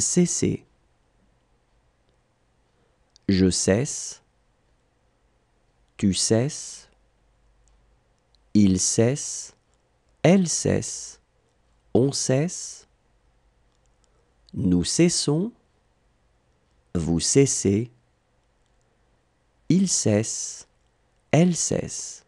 cesser. Je cesse, tu cesses, il cesse, elle cesse, on cesse, nous cessons, vous cessez, il cesse, elle cesse.